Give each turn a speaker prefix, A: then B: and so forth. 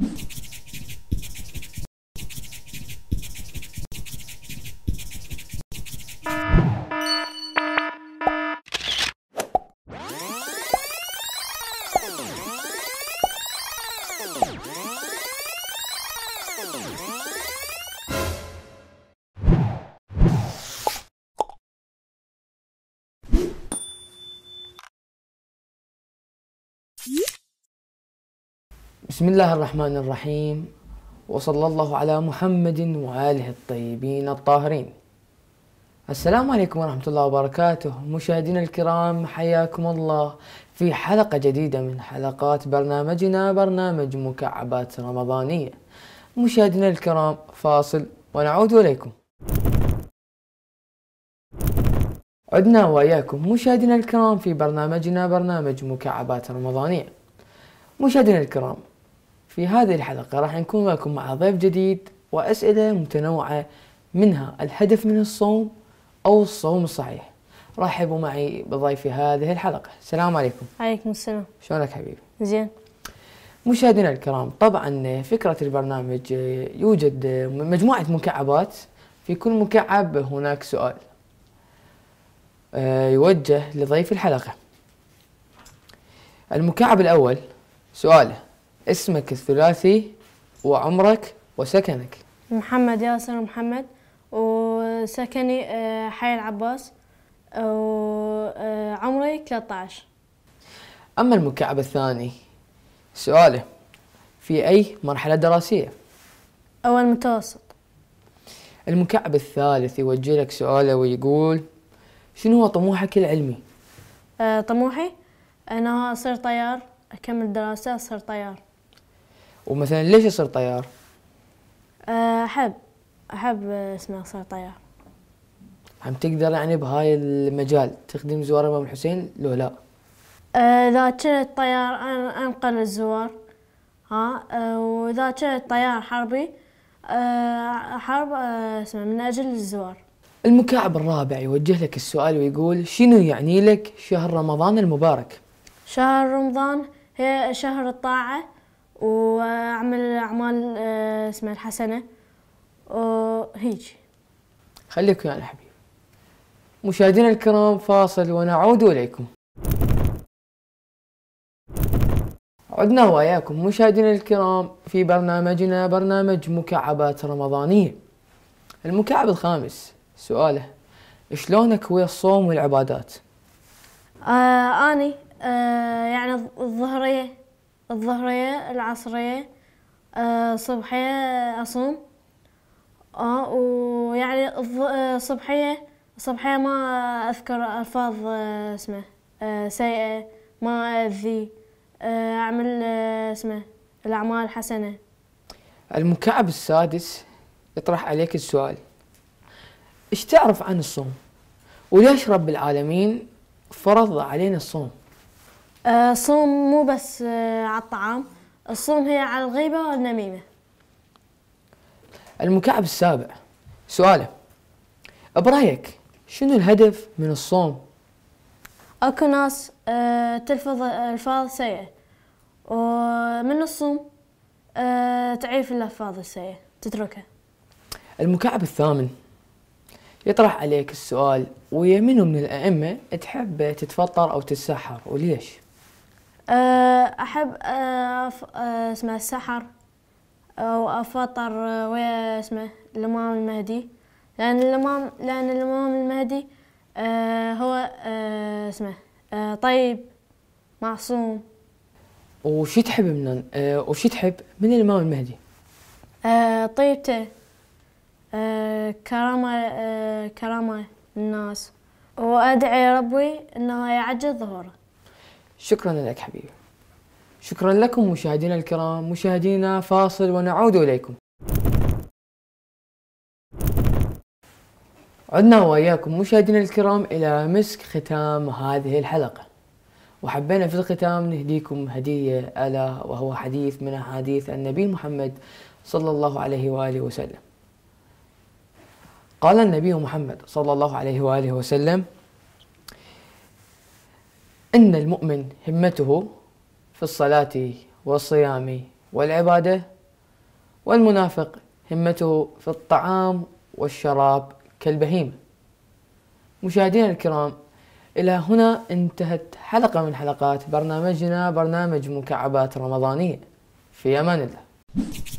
A: Thank you.
B: بسم الله الرحمن الرحيم وصلى الله على محمد وآله الطيبين الطاهرين السلام عليكم ورحمة الله وبركاته مشاهدينا الكرام حياكم الله في حلقة جديدة من حلقات برنامجنا برنامج مكعبات رمضانية مشاهدينا الكرام فاصل ونعود إليكم عدنا وإياكم مشاهدينا الكرام في برنامجنا برنامج مكعبات رمضانية مشاهدينا الكرام في هذه الحلقة راح نكون معكم مع ضيف جديد وأسئلة متنوعة منها الهدف من الصوم أو الصوم الصحيح رحبوا معي بضيفي هذه الحلقة السلام عليكم
A: عليكم السلام شلونك حبيبي زين
B: مشاهدينا الكرام طبعا فكرة البرنامج يوجد مجموعة مكعبات في كل مكعب هناك سؤال آه، يوجه لضيف الحلقة المكعب الأول سؤاله اسمك الثلاثي وعمرك وسكنك
A: محمد ياسر محمد وسكني آه، حي العباس وعمري 13
B: أما المكعب الثاني سؤاله في أي مرحلة دراسية؟ أول متوسط المكعب الثالث يوجه لك سؤاله ويقول شنو هو طموحك العلمي؟
A: آه، طموحي أنا أصير طيار أكمل دراسة أصير طيار
B: ومثلا ليش يصير طيار؟
A: آه، أحب أحب اسمي اصير طيار
B: هم تقدر يعني بهاي المجال تخدم زوار الإمام الحسين لو لا؟
A: آه، إذا كنت طيار أنا أنقل الزوار ها آه، وإذا كنت طيار حربي حرب اسمه من أجل الزوار
B: المكعب الرابع يوجه لك السؤال ويقول شنو يعني لك شهر رمضان المبارك؟
A: شهر رمضان هي شهر الطاعة واعمل اعمال آه، اسمها الحسنه وهيج
B: خليكم يا الحبيب مشاهدينا الكرام فاصل ونعود اليكم عدنا وياكم مشاهدينا الكرام في برنامجنا برنامج مكعبات رمضانية المكعب الخامس سؤاله شلونك ويا الصوم والعبادات؟
A: آه أني آه يعني الظهرية الظهرية العصرية آه، صبحية أصوم اه ويعني الصبحية آه، الصبحية ما أذكر ألفاظ آه، اسمه سيئة ما أذي أعمل اسمه الأعمال حسنة
B: المكعب السادس يطرح عليك السؤال ايش تعرف عن الصوم وليش رب العالمين فرض علينا الصوم
A: الصوم آه، مو بس آه، على الطعام الصوم هي على الغيبة والنميمة
B: المكعب السابع سؤاله برأيك شنو الهدف من الصوم؟
A: اكو ناس آه، تلفظ الفاظ سيئة ومن الصوم تعيف الألفاظ السيئة تتركها
B: المكعب الثامن يطرح عليك السؤال ويا منو من الأئمة تحب تتفطر أو تتسحر وليش؟
A: آه، أحب آه، آه، اسمه السحر وأفطر ويا اسمه الإمام المهدي لأن الإمام لأن الإمام المهدي هو اسمه طيب معصوم
B: وش تحب من وش تحب من الإمام المهدي؟
A: طيبته كرامة كرامة الناس وأدعي ربي إنه يعجل ظهوره
B: شكرا لك حبيبي شكرا لكم مشاهدينا الكرام مشاهدينا فاصل ونعود إليكم عدنا وإياكم مشاهدينا الكرام إلى مسك ختام هذه الحلقة وحبينا في الختام نهديكم هدية ألا وهو حديث من أحاديث النبي محمد صلى الله عليه وآله وسلم قال النبي محمد صلى الله عليه وآله وسلم أن المؤمن همته في الصلاة والصيام والعبادة والمنافق همته في الطعام والشراب كالبهيمة مشاهدينا الكرام إلى هنا انتهت حلقة من حلقات برنامجنا برنامج مكعبات رمضانية في أمان الله